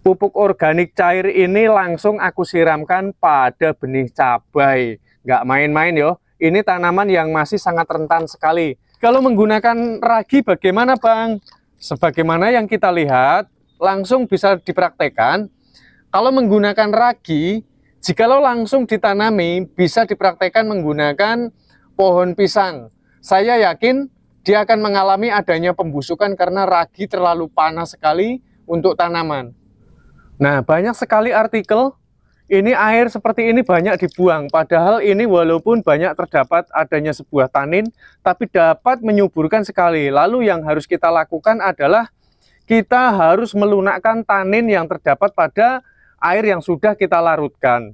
pupuk organik cair ini langsung aku siramkan pada benih cabai. Nggak main-main yo. Ini tanaman yang masih sangat rentan sekali. Kalau menggunakan ragi bagaimana Bang? Sebagaimana yang kita lihat, langsung bisa dipraktekan. Kalau menggunakan ragi, jika lo langsung ditanami, bisa dipraktekan menggunakan pohon pisang. Saya yakin dia akan mengalami adanya pembusukan karena ragi terlalu panas sekali untuk tanaman. Nah, banyak sekali artikel ini air seperti ini banyak dibuang, padahal ini walaupun banyak terdapat adanya sebuah tanin, tapi dapat menyuburkan sekali. Lalu yang harus kita lakukan adalah kita harus melunakkan tanin yang terdapat pada air yang sudah kita larutkan.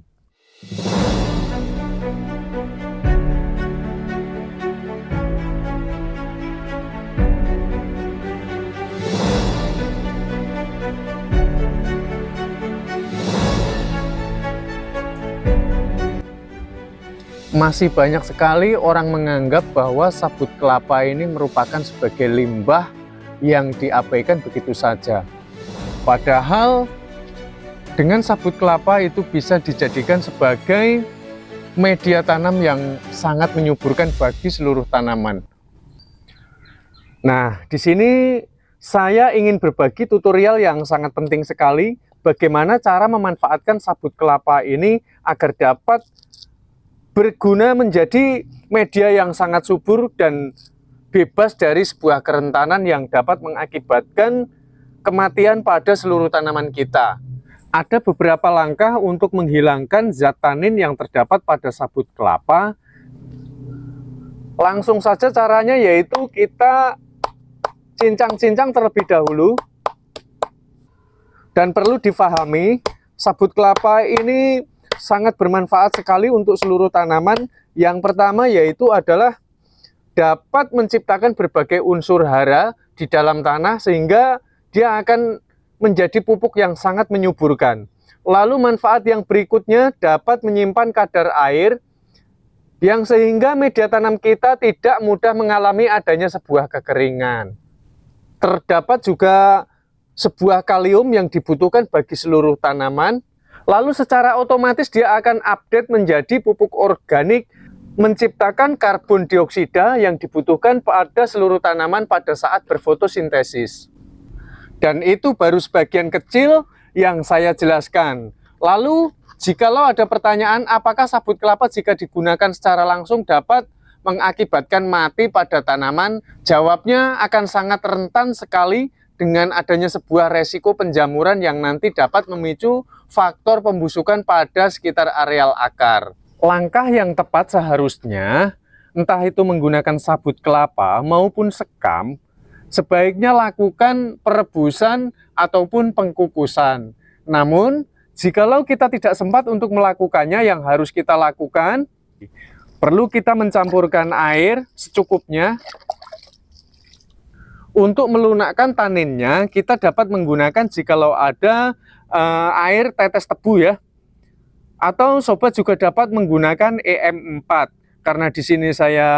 masih banyak sekali orang menganggap bahwa sabut kelapa ini merupakan sebagai limbah yang diabaikan begitu saja. Padahal dengan sabut kelapa itu bisa dijadikan sebagai media tanam yang sangat menyuburkan bagi seluruh tanaman. Nah, di sini saya ingin berbagi tutorial yang sangat penting sekali bagaimana cara memanfaatkan sabut kelapa ini agar dapat berguna menjadi media yang sangat subur dan bebas dari sebuah kerentanan yang dapat mengakibatkan kematian pada seluruh tanaman kita. Ada beberapa langkah untuk menghilangkan zat tanin yang terdapat pada sabut kelapa. Langsung saja caranya yaitu kita cincang-cincang terlebih dahulu. Dan perlu difahami, sabut kelapa ini sangat bermanfaat sekali untuk seluruh tanaman. Yang pertama yaitu adalah dapat menciptakan berbagai unsur hara di dalam tanah sehingga dia akan menjadi pupuk yang sangat menyuburkan. Lalu manfaat yang berikutnya dapat menyimpan kadar air yang sehingga media tanam kita tidak mudah mengalami adanya sebuah kekeringan. Terdapat juga sebuah kalium yang dibutuhkan bagi seluruh tanaman Lalu secara otomatis dia akan update menjadi pupuk organik menciptakan karbon dioksida yang dibutuhkan pada seluruh tanaman pada saat berfotosintesis. Dan itu baru sebagian kecil yang saya jelaskan. Lalu, jikalau ada pertanyaan apakah sabut kelapa jika digunakan secara langsung dapat mengakibatkan mati pada tanaman? Jawabnya akan sangat rentan sekali dengan adanya sebuah resiko penjamuran yang nanti dapat memicu faktor pembusukan pada sekitar areal akar. Langkah yang tepat seharusnya, entah itu menggunakan sabut kelapa maupun sekam, sebaiknya lakukan perebusan ataupun pengkukusan. Namun, jikalau kita tidak sempat untuk melakukannya, yang harus kita lakukan, perlu kita mencampurkan air secukupnya untuk melunakkan taninnya, kita dapat menggunakan jikalau ada uh, air tetes tebu ya. Atau sobat juga dapat menggunakan e EM4. Karena di sini saya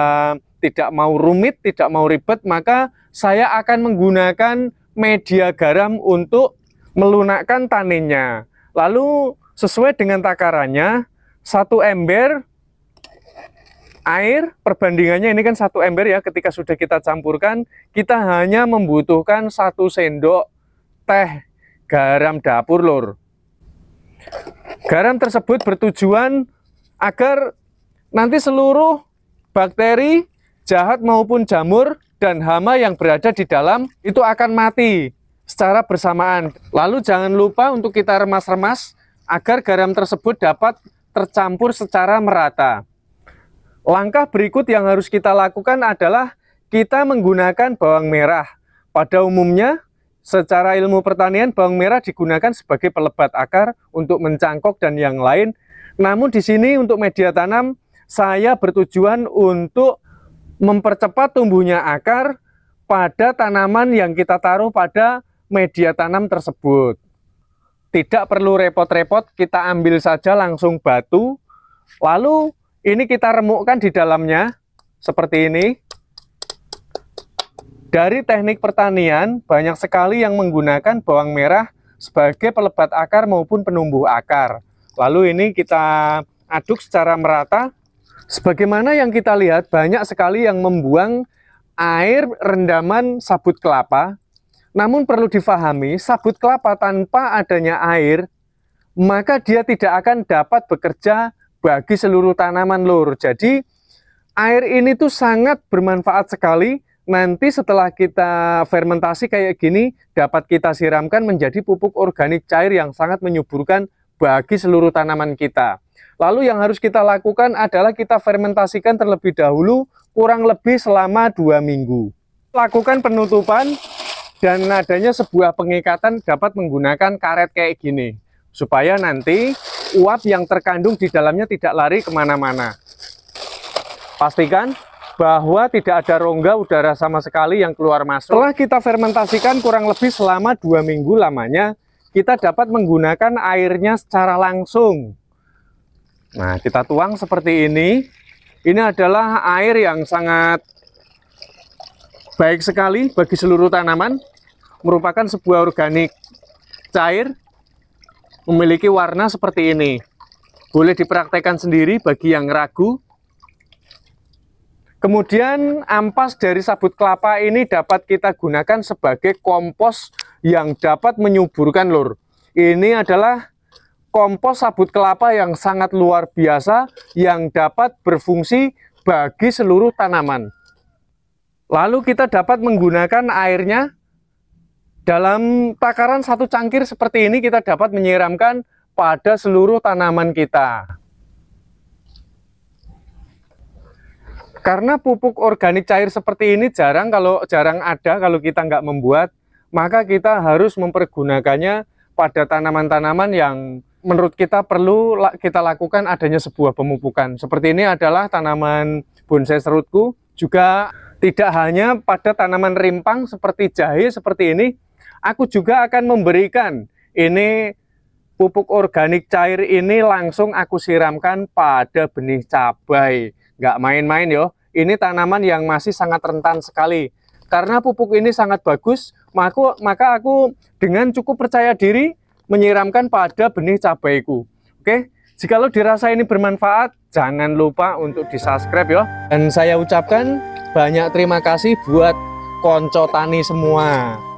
tidak mau rumit, tidak mau ribet, maka saya akan menggunakan media garam untuk melunakkan taninnya. Lalu sesuai dengan takarannya, satu ember air perbandingannya ini kan satu ember ya ketika sudah kita campurkan kita hanya membutuhkan satu sendok teh garam dapur lor garam tersebut bertujuan agar nanti seluruh bakteri jahat maupun jamur dan hama yang berada di dalam itu akan mati secara bersamaan lalu jangan lupa untuk kita remas-remas agar garam tersebut dapat tercampur secara merata Langkah berikut yang harus kita lakukan adalah kita menggunakan bawang merah. Pada umumnya, secara ilmu pertanian, bawang merah digunakan sebagai pelebat akar untuk mencangkok dan yang lain. Namun di sini untuk media tanam, saya bertujuan untuk mempercepat tumbuhnya akar pada tanaman yang kita taruh pada media tanam tersebut. Tidak perlu repot-repot, kita ambil saja langsung batu, lalu ini kita remukkan di dalamnya seperti ini. Dari teknik pertanian, banyak sekali yang menggunakan bawang merah sebagai pelebat akar maupun penumbuh akar. Lalu ini kita aduk secara merata. Sebagaimana yang kita lihat, banyak sekali yang membuang air rendaman sabut kelapa. Namun perlu difahami, sabut kelapa tanpa adanya air, maka dia tidak akan dapat bekerja bagi seluruh tanaman lur. Jadi air ini tuh sangat bermanfaat sekali. Nanti setelah kita fermentasi kayak gini dapat kita siramkan menjadi pupuk organik cair yang sangat menyuburkan bagi seluruh tanaman kita. Lalu yang harus kita lakukan adalah kita fermentasikan terlebih dahulu kurang lebih selama dua minggu. Lakukan penutupan dan adanya sebuah pengikatan dapat menggunakan karet kayak gini. Supaya nanti uap yang terkandung di dalamnya tidak lari kemana-mana. Pastikan bahwa tidak ada rongga udara sama sekali yang keluar masuk. Setelah kita fermentasikan kurang lebih selama dua minggu lamanya, kita dapat menggunakan airnya secara langsung. Nah, kita tuang seperti ini. Ini adalah air yang sangat baik sekali bagi seluruh tanaman. Merupakan sebuah organik cair memiliki warna seperti ini. Boleh dipraktekkan sendiri bagi yang ragu. Kemudian ampas dari sabut kelapa ini dapat kita gunakan sebagai kompos yang dapat menyuburkan lur. Ini adalah kompos sabut kelapa yang sangat luar biasa yang dapat berfungsi bagi seluruh tanaman. Lalu kita dapat menggunakan airnya dalam takaran satu cangkir seperti ini kita dapat menyiramkan pada seluruh tanaman kita. Karena pupuk organik cair seperti ini jarang kalau jarang ada kalau kita nggak membuat, maka kita harus mempergunakannya pada tanaman-tanaman yang menurut kita perlu kita lakukan adanya sebuah pemupukan. Seperti ini adalah tanaman bonsai serutku, juga tidak hanya pada tanaman rimpang seperti jahe seperti ini, Aku juga akan memberikan ini pupuk organik cair ini langsung aku siramkan pada benih cabai. Nggak main-main yo. Ini tanaman yang masih sangat rentan sekali. Karena pupuk ini sangat bagus, maka, maka aku dengan cukup percaya diri menyiramkan pada benih cabaiku. Oke, jikalau dirasa ini bermanfaat, jangan lupa untuk di-subscribe yo. Dan saya ucapkan banyak terima kasih buat konco tani semua.